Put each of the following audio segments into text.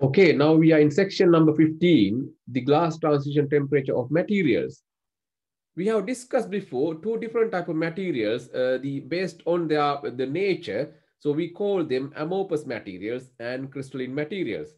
Okay, now we are in section number 15, the glass transition temperature of materials. We have discussed before two different type of materials uh, the, based on their the nature. So we call them amorphous materials and crystalline materials.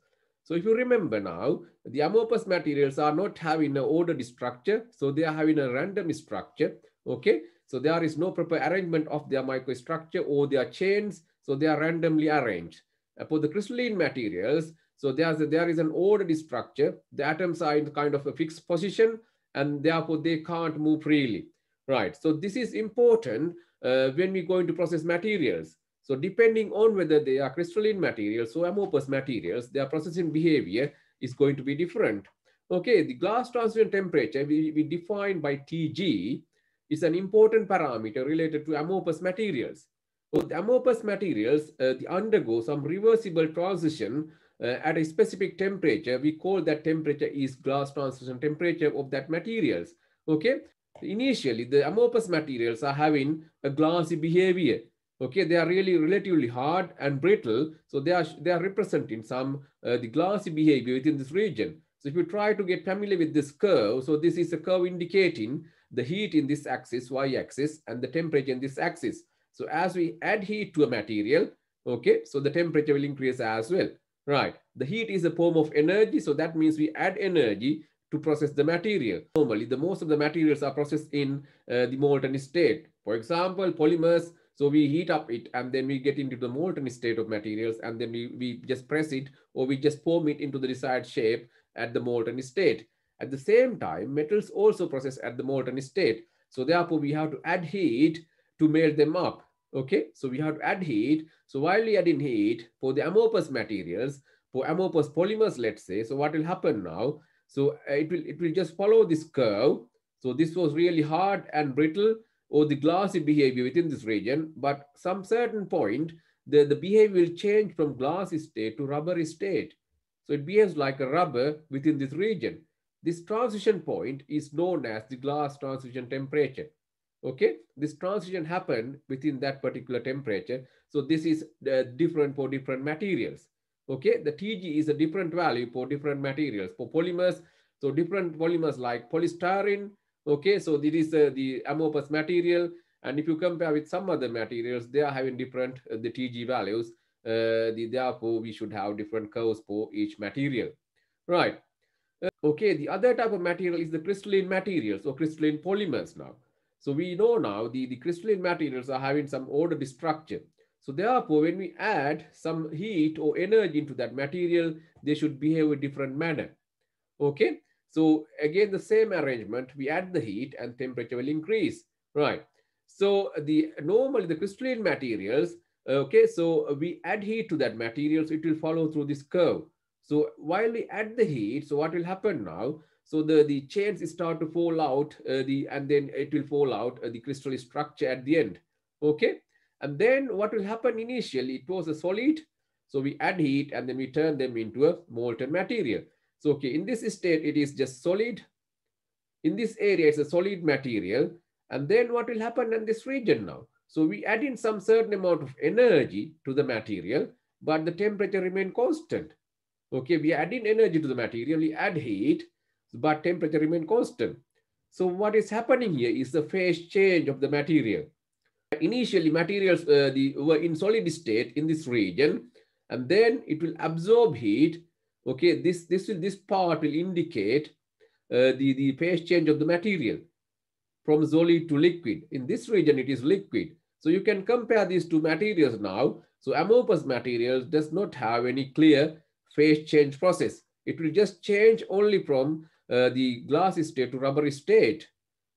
So if you remember now, the amorphous materials are not having an ordered structure. So they are having a random structure. Okay, so there is no proper arrangement of their microstructure or their chains. So they are randomly arranged. For the crystalline materials, so there's a, there is an ordered structure. The atoms are in kind of a fixed position and therefore they can't move freely, right? So this is important uh, when we go into process materials. So depending on whether they are crystalline materials or amorphous materials, their processing behavior is going to be different. Okay, the glass transient temperature we, we define by Tg is an important parameter related to amorphous materials. So the amorphous materials uh, undergo some reversible transition uh, at a specific temperature, we call that temperature is glass transition temperature of that materials. Okay. Initially, the amorphous materials are having a glassy behavior. Okay, they are really relatively hard and brittle. So they are, they are representing some uh, the glassy behavior within this region. So if you try to get familiar with this curve, so this is a curve indicating the heat in this axis, y-axis, and the temperature in this axis. So as we add heat to a material, okay, so the temperature will increase as well. Right. The heat is a form of energy. So that means we add energy to process the material. Normally, the most of the materials are processed in uh, the molten state. For example, polymers. So we heat up it and then we get into the molten state of materials and then we, we just press it or we just form it into the desired shape at the molten state. At the same time, metals also process at the molten state. So therefore, we have to add heat to melt them up. Okay, so we have to add heat. So while we add in heat for the amorphous materials, for amorphous polymers, let's say, so what will happen now? So uh, it will, it will just follow this curve. So this was really hard and brittle or the glassy behavior within this region, but some certain point, the, the behavior will change from glassy state to rubbery state. So it behaves like a rubber within this region. This transition point is known as the glass transition temperature. Okay, this transition happened within that particular temperature. So this is uh, different for different materials. Okay, the Tg is a different value for different materials. For polymers, so different polymers like polystyrene, okay, so this is uh, the amorphous material. And if you compare with some other materials, they are having different, uh, the Tg values. Uh, the, therefore, we should have different curves for each material. Right. Uh, okay, the other type of material is the crystalline materials or crystalline polymers now. So we know now the, the crystalline materials are having some ordered structure. So therefore, when we add some heat or energy into that material, they should behave a different manner. Okay. So again, the same arrangement, we add the heat and temperature will increase, right? So the normally the crystalline materials, okay, so we add heat to that material, so it will follow through this curve. So while we add the heat, so what will happen now? So the, the chains start to fall out uh, the, and then it will fall out uh, the crystal structure at the end. Okay. And then what will happen initially, it was a solid. So we add heat and then we turn them into a molten material. So, okay, in this state, it is just solid. In this area, it's a solid material. And then what will happen in this region now? So we add in some certain amount of energy to the material, but the temperature remain constant. Okay, we add in energy to the material, we add heat, but temperature remain constant. So what is happening here is the phase change of the material. Initially, materials uh, the, were in solid state in this region, and then it will absorb heat. Okay, this, this, will, this part will indicate uh, the, the phase change of the material from solid to liquid. In this region, it is liquid. So you can compare these two materials now. So amorphous materials does not have any clear phase change process. It will just change only from uh, the glass state to rubber state,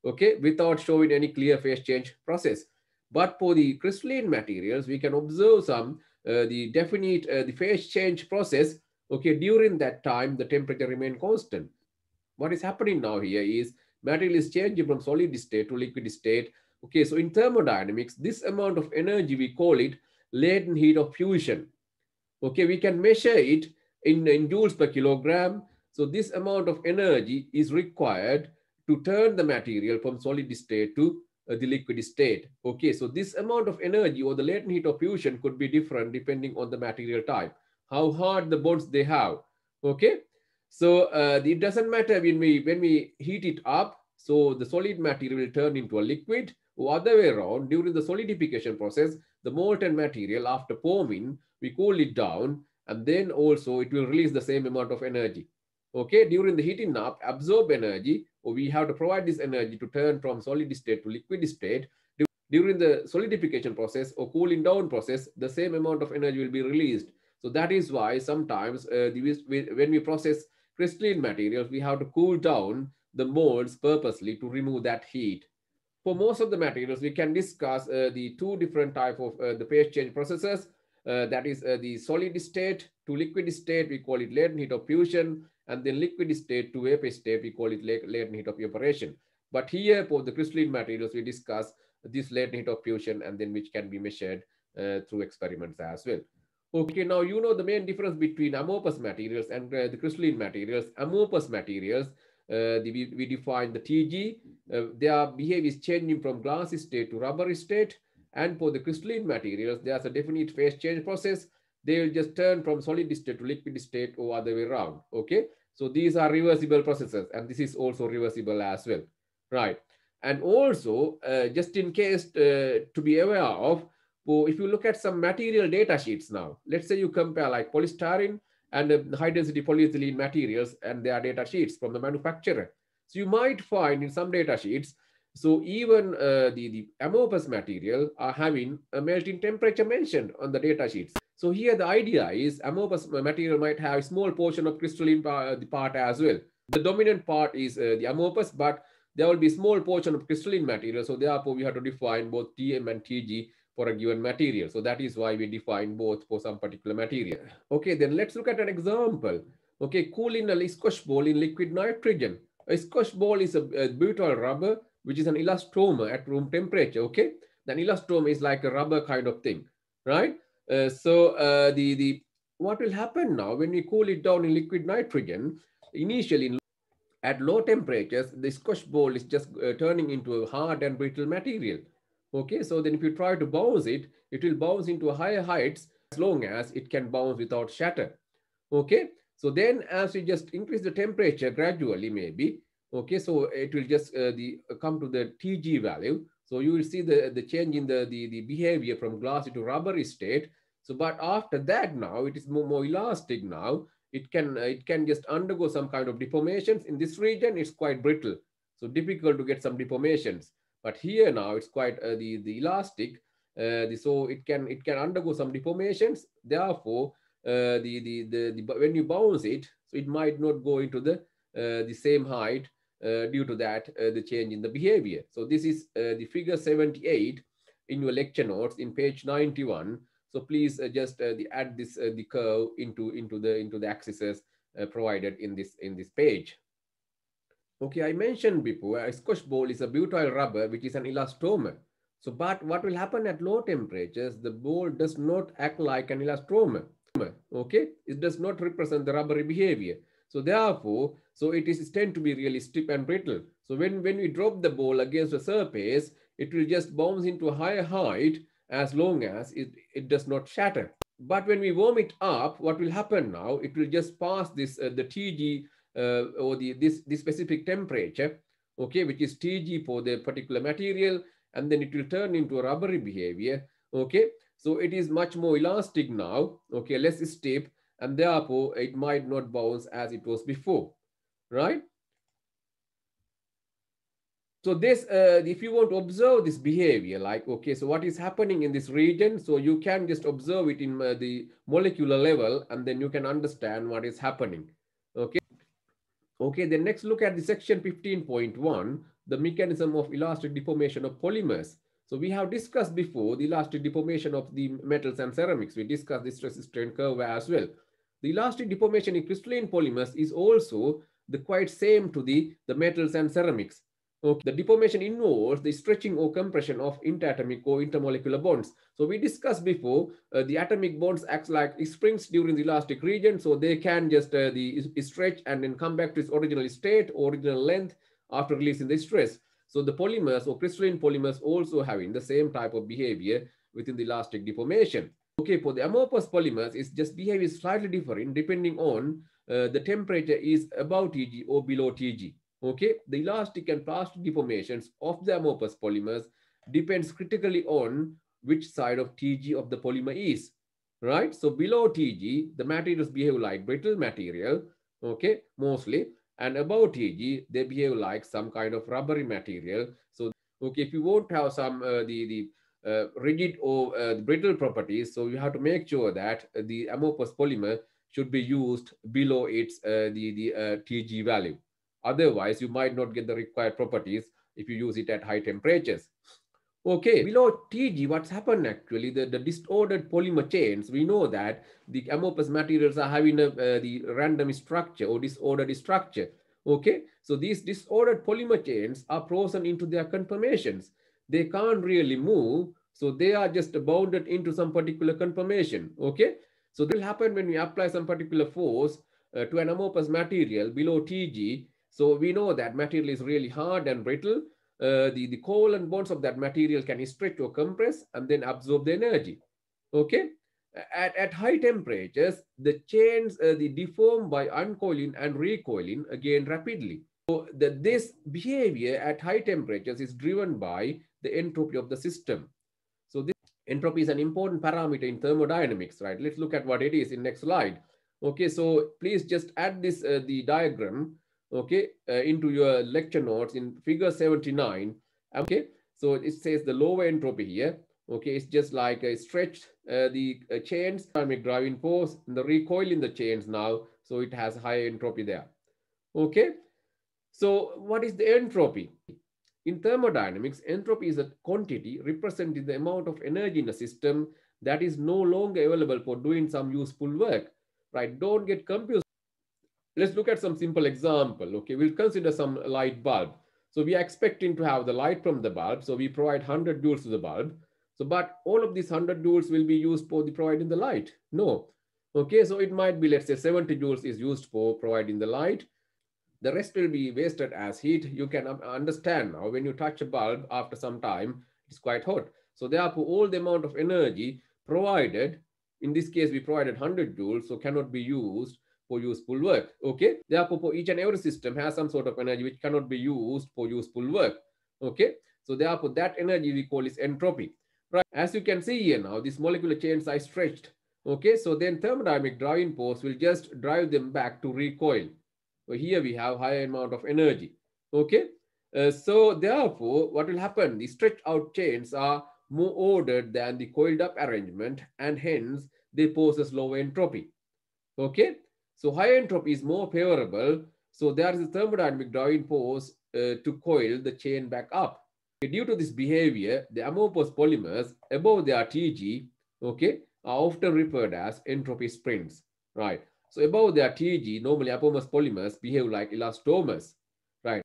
okay, without showing any clear phase change process. But for the crystalline materials, we can observe some uh, the definite uh, the phase change process. Okay, during that time, the temperature remained constant. What is happening now here is material is changing from solid state to liquid state. Okay, so in thermodynamics, this amount of energy, we call it latent heat of fusion. Okay, we can measure it in, in joules per kilogram so this amount of energy is required to turn the material from solid state to uh, the liquid state. Okay, so this amount of energy or the latent heat of fusion could be different depending on the material type, how hard the bonds they have. Okay, so uh, it doesn't matter when we, when we heat it up, so the solid material will turn into a liquid or other way around during the solidification process, the molten material after forming, we cool it down and then also it will release the same amount of energy okay, during the heating up, absorb energy, or oh, we have to provide this energy to turn from solid state to liquid state. During the solidification process or cooling down process, the same amount of energy will be released. So that is why sometimes uh, when we process crystalline materials, we have to cool down the molds purposely to remove that heat. For most of the materials, we can discuss uh, the two different type of uh, the phase change processes. Uh, that is uh, the solid state to liquid state, we call it latent heat of fusion and then liquid state to vapor state, we call it latent heat of evaporation. But here for the crystalline materials, we discuss this latent heat of fusion and then which can be measured uh, through experiments as well. Okay, now you know the main difference between amorphous materials and uh, the crystalline materials. Amorphous materials, uh, the, we, we, define the TG, uh, their behavior is changing from glassy state to rubbery state. And for the crystalline materials, there's a definite phase change process they will just turn from solid state to liquid state or other way around. Okay. So these are reversible processes and this is also reversible as well. Right. And also uh, just in case uh, to be aware of, well, if you look at some material data sheets now, let's say you compare like polystyrene and uh, high density polyethylene materials and their data sheets from the manufacturer. So you might find in some data sheets, so even uh, the, the amorphous material are having a melting temperature mentioned on the data sheets. So here the idea is amorphous material might have a small portion of crystalline uh, part as well. The dominant part is uh, the amorphous, but there will be small portion of crystalline material. So therefore, we have to define both TM and TG for a given material. So that is why we define both for some particular material. Okay, then let's look at an example. Okay, cooling a squash ball in liquid nitrogen. A squash ball is a, a butyl rubber, which is an elastomer at room temperature, okay? Then elastomer is like a rubber kind of thing, right? Uh, so uh, the, the, what will happen now when we cool it down in liquid nitrogen, initially at low temperatures, the squash ball is just uh, turning into a hard and brittle material. Okay, so then if you try to bounce it, it will bounce into higher heights as long as it can bounce without shatter. Okay, so then as you just increase the temperature gradually, maybe, okay, so it will just uh, the come to the TG value. So you will see the, the change in the, the, the behavior from glassy to rubbery state. So, but after that now, it is more, more elastic now. It can, uh, it can just undergo some kind of deformations. In this region, it's quite brittle. So difficult to get some deformations. But here now, it's quite uh, the, the elastic. Uh, the, so it can, it can undergo some deformations. Therefore, uh, the, the, the, the, when you bounce it, so it might not go into the, uh, the same height uh, due to that, uh, the change in the behavior. So this is uh, the figure 78 in your lecture notes in page 91. So please just the, add this the curve into into the into the axes provided in this in this page. Okay, I mentioned before, a squash ball is a butyl rubber, which is an elastomer. So, but what will happen at low temperatures, the ball does not act like an elastomer. Okay, it does not represent the rubbery behavior. So therefore, so it is tend to be really stiff and brittle. So when, when we drop the ball against a surface, it will just bounce into a higher height as long as it, it does not shatter. But when we warm it up, what will happen now? It will just pass this uh, the TG uh, or the this, this specific temperature, okay, which is TG for the particular material, and then it will turn into a rubbery behavior, okay. So it is much more elastic now, okay, less stiff, and therefore it might not bounce as it was before right? So this, uh, if you want to observe this behavior, like, okay, so what is happening in this region? So you can just observe it in uh, the molecular level, and then you can understand what is happening, okay? Okay, then next look at the section 15.1, the mechanism of elastic deformation of polymers. So we have discussed before the elastic deformation of the metals and ceramics. We discussed the stress strain curve as well. The elastic deformation in crystalline polymers is also the quite same to the, the metals and ceramics. Okay. The deformation involves the stretching or compression of interatomic or intermolecular bonds. So we discussed before, uh, the atomic bonds act like springs during the elastic region. So they can just uh, the stretch and then come back to its original state, original length after releasing the stress. So the polymers or crystalline polymers also having the same type of behavior within the elastic deformation. Okay, for the amorphous polymers, it's just behavior slightly different depending on uh, the temperature is above Tg or below Tg. Okay, the elastic and plastic deformations of the amorphous polymers depends critically on which side of Tg of the polymer is, right? So below Tg, the materials behave like brittle material, okay, mostly, and above Tg, they behave like some kind of rubbery material. So, okay, if you want to have some, uh, the, the uh, rigid or uh, brittle properties. So you have to make sure that the amorphous polymer should be used below its uh, the, the uh, TG value. Otherwise, you might not get the required properties if you use it at high temperatures. Okay, below TG, what's happened actually, the, the disordered polymer chains, we know that the amorphous materials are having a, uh, the random structure or disordered structure. Okay, so these disordered polymer chains are frozen into their conformations. They can't really move, so they are just bounded into some particular conformation. Okay, so this will happen when we apply some particular force uh, to an amorphous material below Tg. So we know that material is really hard and brittle. Uh, the, the and bonds of that material can stretch or compress and then absorb the energy. Okay. At, at high temperatures, the chains uh, they deform by uncoiling and recoiling again rapidly. So the, this behavior at high temperatures is driven by the entropy of the system entropy is an important parameter in thermodynamics, right? Let's look at what it is in next slide. Okay, so please just add this, uh, the diagram, okay, uh, into your lecture notes in figure 79. Okay, so it says the lower entropy here. Okay, it's just like a stretched uh, the uh, chains, dynamic driving force, and the recoil in the chains now. So it has higher entropy there. Okay, so what is the entropy? In thermodynamics, entropy is a quantity representing the amount of energy in a system that is no longer available for doing some useful work, right? Don't get confused. Let's look at some simple example, okay? We'll consider some light bulb. So we are expecting to have the light from the bulb. So we provide 100 joules to the bulb. So, but all of these 100 joules will be used for the providing the light? No. Okay, so it might be, let's say 70 joules is used for providing the light the rest will be wasted as heat. You can understand now when you touch a bulb after some time, it's quite hot. So therefore, all the amount of energy provided, in this case, we provided 100 joules, so cannot be used for useful work. Okay. Therefore, each and every system has some sort of energy which cannot be used for useful work. Okay. So therefore, that energy we call is entropy. Right. As you can see here now, these molecular chains are stretched. Okay. So then thermodynamic driving force will just drive them back to recoil. So here we have higher amount of energy. Okay. Uh, so therefore, what will happen? The stretched out chains are more ordered than the coiled up arrangement and hence they possess lower entropy. Okay. So higher entropy is more favorable. So there is a thermodynamic drawing force uh, to coil the chain back up. Okay, due to this behavior, the amorphous polymers above their TG, okay, are often referred as entropy springs, right? So above their TG, normally apomers polymers behave like elastomers, right?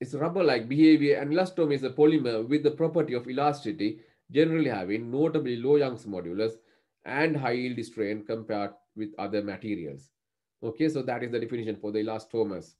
It's rubber-like behavior and elastomer is a polymer with the property of elasticity, generally having notably low Young's modulus and high yield strain compared with other materials. Okay, so that is the definition for the elastomers.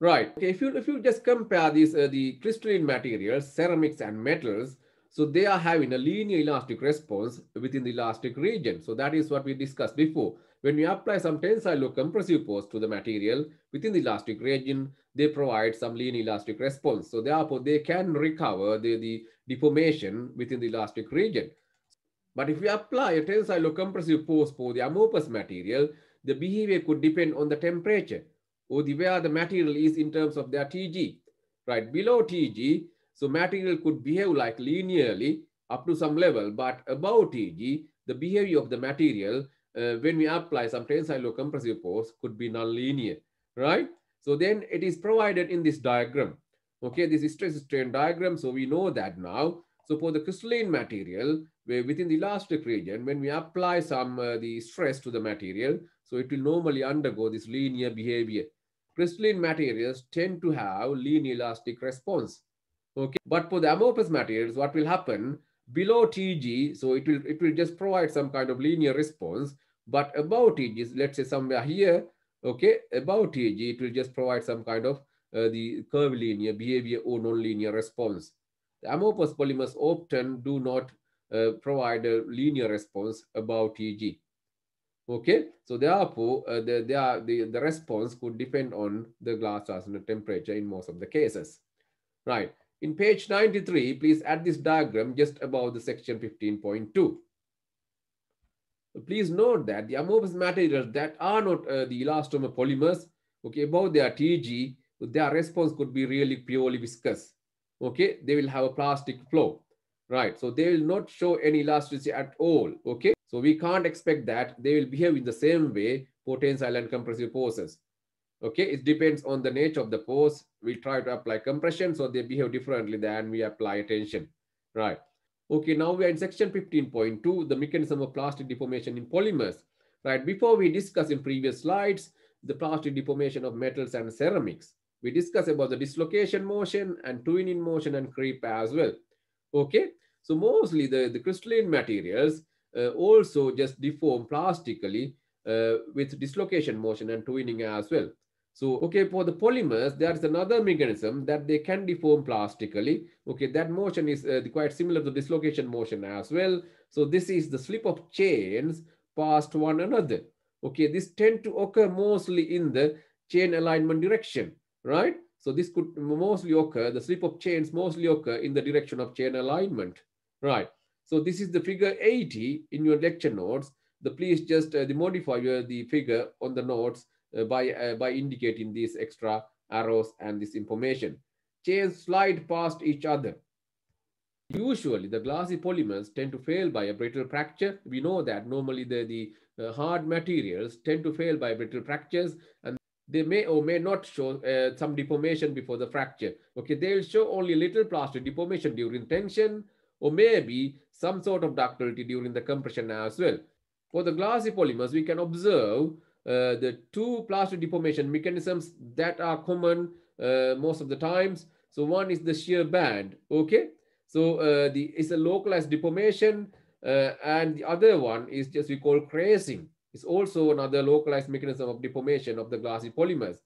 Right. Okay, if you if you just compare these uh, the crystalline materials, ceramics and metals, so they are having a linear elastic response within the elastic region. So that is what we discussed before. When you apply some tensile or compressive force to the material within the elastic region, they provide some linear elastic response. So therefore, they can recover the, the deformation within the elastic region. But if you apply a tensile or compressive force for the amorphous material, the behavior could depend on the temperature or the where the material is in terms of their TG, right? Below TG, so material could behave like linearly up to some level, but above TG, the behavior of the material uh, when we apply, some tensile or compressive force, could be nonlinear, right? So then it is provided in this diagram. Okay, this is stress strain diagram, so we know that now. So for the crystalline material, where within the elastic region, when we apply some uh, the stress to the material, so it will normally undergo this linear behavior. Crystalline materials tend to have linear elastic response. Okay, but for the amorphous materials, what will happen below TG? So it will it will just provide some kind of linear response, but about age is let's say somewhere here okay about age it will just provide some kind of uh, the curvilinear behavior or nonlinear response the amorphous polymers often do not uh, provide a linear response about eg okay so therefore uh, the, the, the the response could depend on the glass transient temperature in most of the cases right in page 93 please add this diagram just above the section 15.2 please note that the amorphous materials that are not uh, the elastomer polymers, okay, about their TG, their response could be really purely viscous. Okay, they will have a plastic flow, right? So they will not show any elasticity at all. Okay, so we can't expect that they will behave in the same way for tensile and compressive forces. Okay, it depends on the nature of the force. We try to apply compression, so they behave differently than we apply tension, right? Okay, now we are in section 15.2, the mechanism of plastic deformation in polymers. Right, before we discuss in previous slides, the plastic deformation of metals and ceramics. We discuss about the dislocation motion and twinning motion and creep as well. Okay, so mostly the, the crystalline materials uh, also just deform plastically uh, with dislocation motion and twinning as well. So, okay, for the polymers, there is another mechanism that they can deform plastically. Okay, that motion is uh, quite similar to dislocation motion as well. So this is the slip of chains past one another. Okay, this tend to occur mostly in the chain alignment direction, right? So this could mostly occur, the slip of chains mostly occur in the direction of chain alignment, right? So this is the figure 80 in your lecture notes. The please just uh, the modify your, the figure on the notes uh, by, uh, by indicating these extra arrows and this information. Chains slide past each other. Usually, the glassy polymers tend to fail by a brittle fracture. We know that normally the, the uh, hard materials tend to fail by brittle fractures and they may or may not show uh, some deformation before the fracture. Okay, they will show only little plastic deformation during tension or maybe some sort of ductility during the compression as well. For the glassy polymers, we can observe uh, the two plastic deformation mechanisms that are common uh, most of the times. So one is the shear band, okay? So uh, the it's a localized deformation and the other one is just we call crazing. It's also another localized mechanism of deformation of the glassy polymers.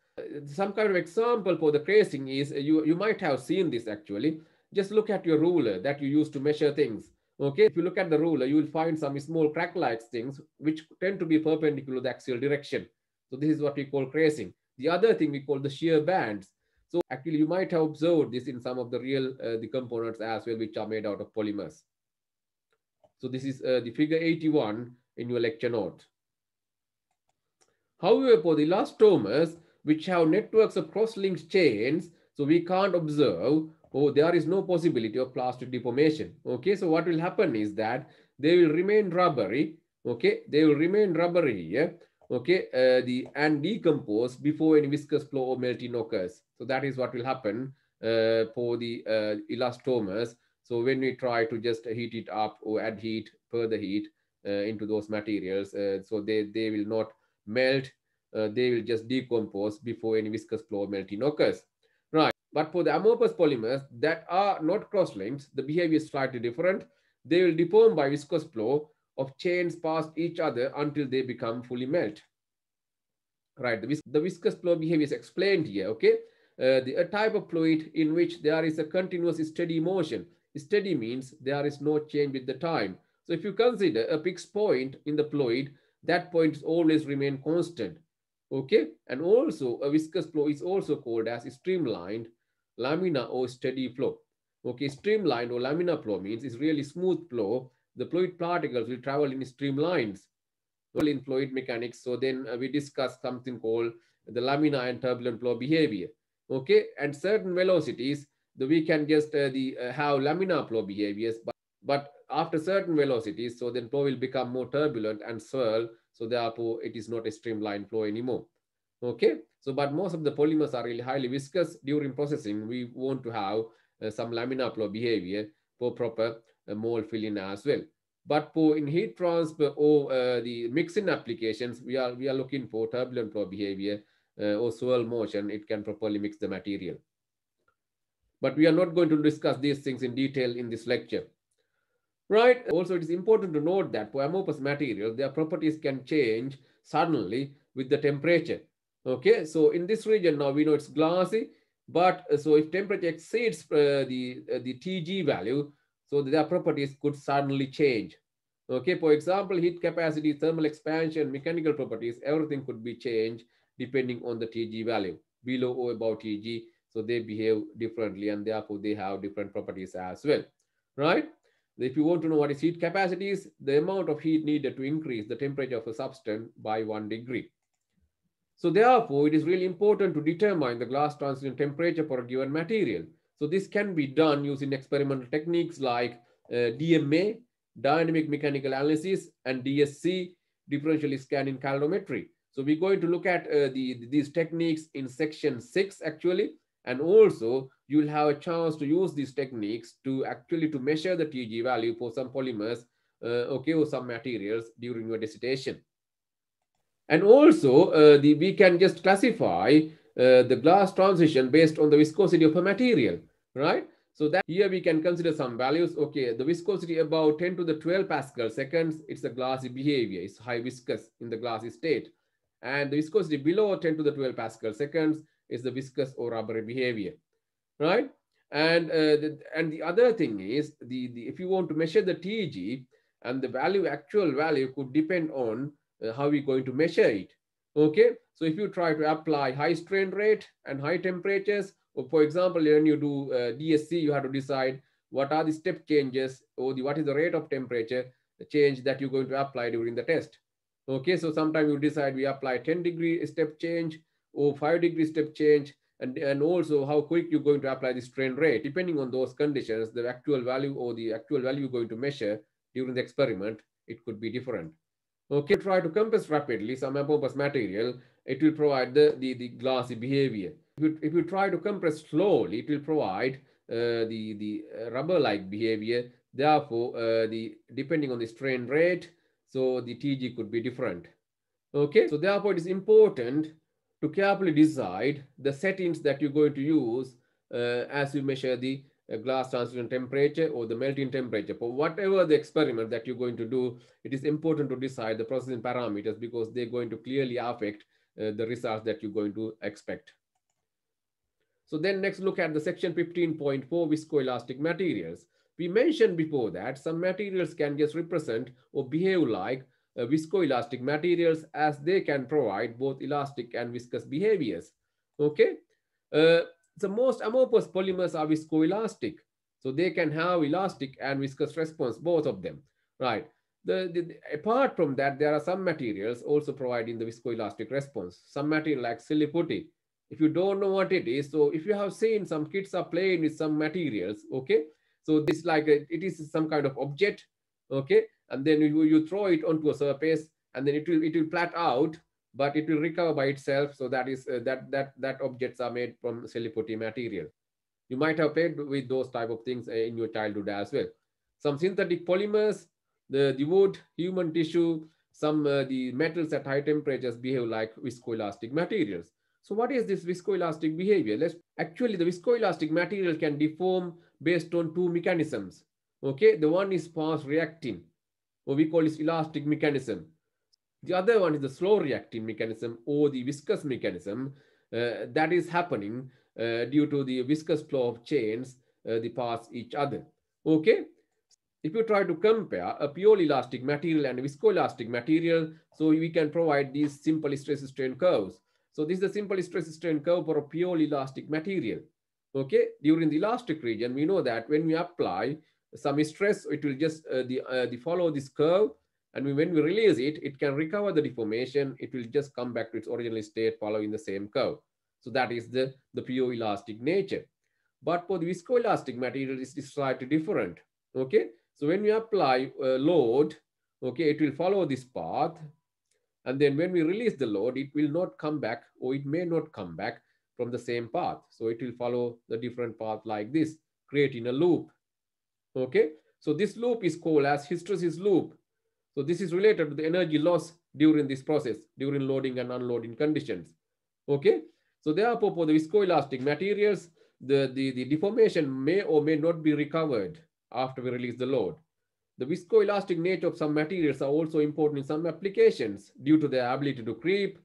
Some kind of example for the crazing is you, you might have seen this actually. Just look at your ruler that you use to measure things. Okay, if you look at the ruler, you will find some small crack-like things which tend to be perpendicular to the axial direction. So this is what we call crazing. The other thing we call the shear bands. So actually you might have observed this in some of the real uh, the components as well, which are made out of polymers. So this is uh, the figure 81 in your lecture note. However, for the elastomers, which have networks of cross-linked chains, so we can't observe oh, there is no possibility of plastic deformation. Okay, so what will happen is that they will remain rubbery. Okay, they will remain rubbery here. Yeah? Okay, uh, the and decompose before any viscous flow or melting occurs. So that is what will happen uh, for the uh, elastomers. So when we try to just heat it up or add heat, further heat uh, into those materials, uh, so they, they will not melt, uh, they will just decompose before any viscous flow or melting occurs. But for the amorphous polymers that are not cross-linked, the behavior is slightly different. They will deform by viscous flow of chains past each other until they become fully melt. Right, the, vis the viscous flow behavior is explained here, okay? Uh, the, a type of fluid in which there is a continuous steady motion. Steady means there is no change with the time. So if you consider a fixed point in the fluid, that point always remain constant okay and also a viscous flow is also called as streamlined lamina or steady flow. Okay, streamlined or laminar flow means it's really smooth flow. The fluid particles will travel in streamlines. Well, in fluid mechanics, so then uh, we discuss something called the laminar and turbulent flow behavior. Okay, at certain velocities, the, we can just uh, the uh, have laminar flow behaviors, but, but after certain velocities, so then flow will become more turbulent and swirl. So therefore, it is not a streamlined flow anymore. Okay, so but most of the polymers are really highly viscous during processing. We want to have uh, some laminar flow behavior for proper uh, mold filling as well. But for in heat transfer uh, or oh, uh, the mixing applications, we are we are looking for turbulent flow behavior uh, or swirl motion. It can properly mix the material. But we are not going to discuss these things in detail in this lecture. Right. Also, it is important to note that for amorphous materials, their properties can change suddenly with the temperature. Okay, so in this region now we know it's glassy, but uh, so if temperature exceeds uh, the, uh, the TG value, so their properties could suddenly change. Okay, for example, heat capacity, thermal expansion, mechanical properties, everything could be changed depending on the TG value, below or above TG. So they behave differently and therefore they have different properties as well, right? If you want to know what is heat capacity is, the amount of heat needed to increase the temperature of a substance by one degree. So therefore, it is really important to determine the glass transition temperature for a given material. So this can be done using experimental techniques like uh, DMA, dynamic mechanical analysis, and DSC, differential scanning calorimetry. So we're going to look at uh, the, these techniques in section six actually, and also you'll have a chance to use these techniques to actually to measure the TG value for some polymers, uh, okay, or some materials during your dissertation. And also, uh, the, we can just classify uh, the glass transition based on the viscosity of a material, right? So that here we can consider some values. Okay, the viscosity about 10 to the 12 Pascal seconds. It's a glassy behavior. It's high viscous in the glassy state. And the viscosity below 10 to the 12 Pascal seconds is the viscous or rubbery behavior, right? And uh, the, and the other thing is the, the if you want to measure the TG and the value actual value could depend on uh, how we going to measure it. Okay, so if you try to apply high strain rate and high temperatures, or for example, when you do uh, DSC, you have to decide what are the step changes or the, what is the rate of temperature change that you're going to apply during the test. Okay, so sometimes you decide we apply 10 degree step change or 5 degree step change, and, and also how quick you're going to apply the strain rate. Depending on those conditions, the actual value or the actual value you're going to measure during the experiment, it could be different. Okay, try to compress rapidly some amorphous material, it will provide the, the, the glassy behavior. If you, if you try to compress slowly, it will provide uh, the, the rubber-like behavior. Therefore, uh, the depending on the strain rate, so the TG could be different. Okay, so therefore it is important to carefully decide the settings that you're going to use uh, as you measure the glass transition temperature or the melting temperature. For whatever the experiment that you're going to do, it is important to decide the processing parameters because they're going to clearly affect uh, the results that you're going to expect. So then next look at the section 15.4 viscoelastic materials. We mentioned before that some materials can just represent or behave like uh, viscoelastic materials as they can provide both elastic and viscous behaviors. Okay. Uh, the most amorphous polymers are viscoelastic. So they can have elastic and viscous response, both of them, right? The, the, apart from that, there are some materials also providing the viscoelastic response. Some material like silly If you don't know what it is, so if you have seen some kids are playing with some materials, okay? So this like, a, it is some kind of object, okay? And then you, you throw it onto a surface and then it will, it will flat out but it will recover by itself. So that is uh, that that that objects are made from cellipoti material. You might have played with those type of things uh, in your childhood as well. Some synthetic polymers, the, the wood, human tissue, some uh, the metals at high temperatures behave like viscoelastic materials. So what is this viscoelastic behavior? Let's actually the viscoelastic material can deform based on two mechanisms. Okay, the one is fast reacting, or we call this elastic mechanism. The other one is the slow reacting mechanism or the viscous mechanism uh, that is happening uh, due to the viscous flow of chains, uh, the pass each other. Okay. If you try to compare a pure elastic material and viscoelastic material, so we can provide these simple stress strain curves. So this is a simple stress strain curve for a pure elastic material. Okay, during the elastic region, we know that when we apply some stress, it will just uh, the, uh, the follow this curve and when we release it, it can recover the deformation. It will just come back to its original state following the same curve. So that is the, the pure elastic nature. But for the viscoelastic material, it is slightly different. Okay, so when we apply a load, okay, it will follow this path. And then when we release the load, it will not come back or it may not come back from the same path. So it will follow the different path like this, creating a loop. Okay, so this loop is called as hysteresis loop. So this is related to the energy loss during this process, during loading and unloading conditions. Okay. So therefore, for the viscoelastic materials, the, the, the deformation may or may not be recovered after we release the load. The viscoelastic nature of some materials are also important in some applications due to their ability to creep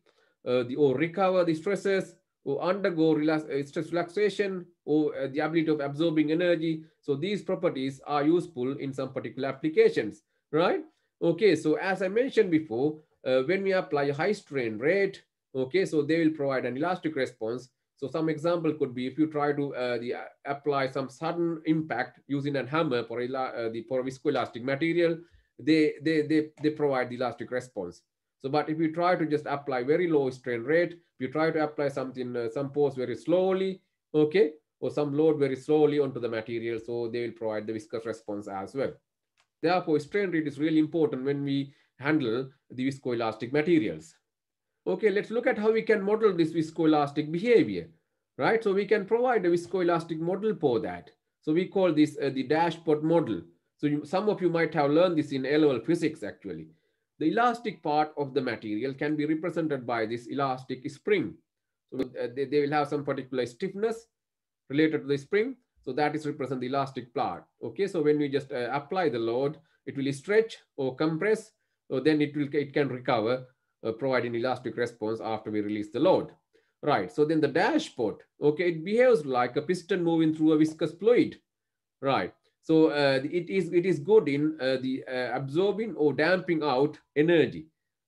uh, the, or recover the stresses or undergo relax, uh, stress relaxation or uh, the ability of absorbing energy. So these properties are useful in some particular applications, right? Okay, so as I mentioned before, uh, when we apply high strain rate, okay, so they will provide an elastic response. So some example could be if you try to uh, the, uh, apply some sudden impact using a hammer for, uh, the, for viscoelastic material, they, they, they, they provide the elastic response. So, but if you try to just apply very low strain rate, you try to apply something, uh, some force very slowly, okay, or some load very slowly onto the material, so they will provide the viscous response as well. Therefore, strain rate is really important when we handle the viscoelastic materials. Okay, let's look at how we can model this viscoelastic behavior, right? So we can provide a viscoelastic model for that. So we call this uh, the dashpot model. So you, some of you might have learned this in A-level physics actually. The elastic part of the material can be represented by this elastic spring. So uh, they, they will have some particular stiffness related to the spring so that is represent the elastic part. Okay, so when we just uh, apply the load, it will stretch or compress, so then it will it can recover, uh, provide an elastic response after we release the load. Right, so then the dashpot, okay, it behaves like a piston moving through a viscous fluid. Right, so uh, it, is, it is good in uh, the uh, absorbing or damping out energy,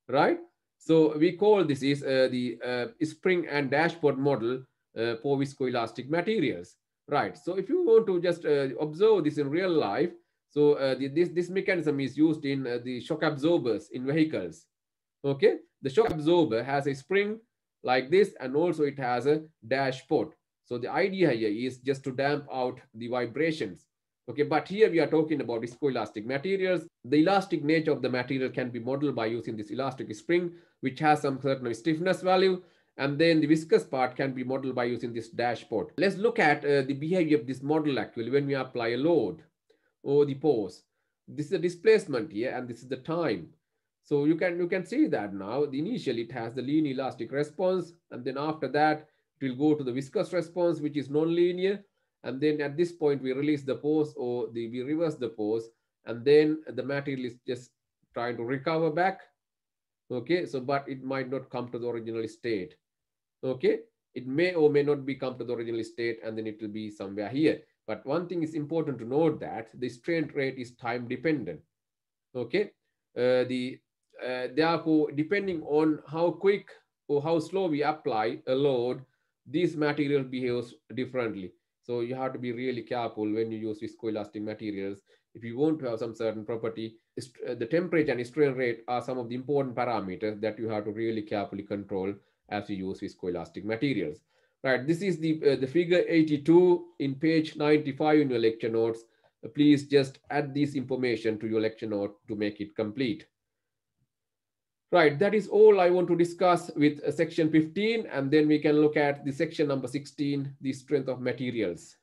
right? So we call this is uh, the spring and dashpot model for viscoelastic materials. Right. So if you want to just uh, observe this in real life, so uh, the, this, this mechanism is used in uh, the shock absorbers in vehicles. Okay. The shock absorber has a spring like this, and also it has a dashpot. So the idea here is just to damp out the vibrations. Okay, but here we are talking about viscoelastic materials. The elastic nature of the material can be modeled by using this elastic spring, which has some certain stiffness value. And then the viscous part can be modeled by using this dashboard. Let's look at uh, the behavior of this model actually when we apply a load or the pause. This is the displacement here and this is the time. So you can, you can see that now initially it has the linear elastic response. And then after that, it will go to the viscous response, which is nonlinear. And then at this point, we release the pause or the, we reverse the pause. And then the material is just trying to recover back. Okay, so but it might not come to the original state. Okay, it may or may not be come to the original state and then it will be somewhere here. But one thing is important to note that the strain rate is time dependent. Okay, uh, the uh, therefore, depending on how quick or how slow we apply a load, these material behaves differently. So you have to be really careful when you use viscoelastic materials. If you want to have some certain property, uh, the temperature and strain rate are some of the important parameters that you have to really carefully control as you use viscoelastic materials. Right, this is the, uh, the figure 82 in page 95 in your lecture notes. Please just add this information to your lecture note to make it complete. Right, that is all I want to discuss with uh, section 15, and then we can look at the section number 16, the strength of materials.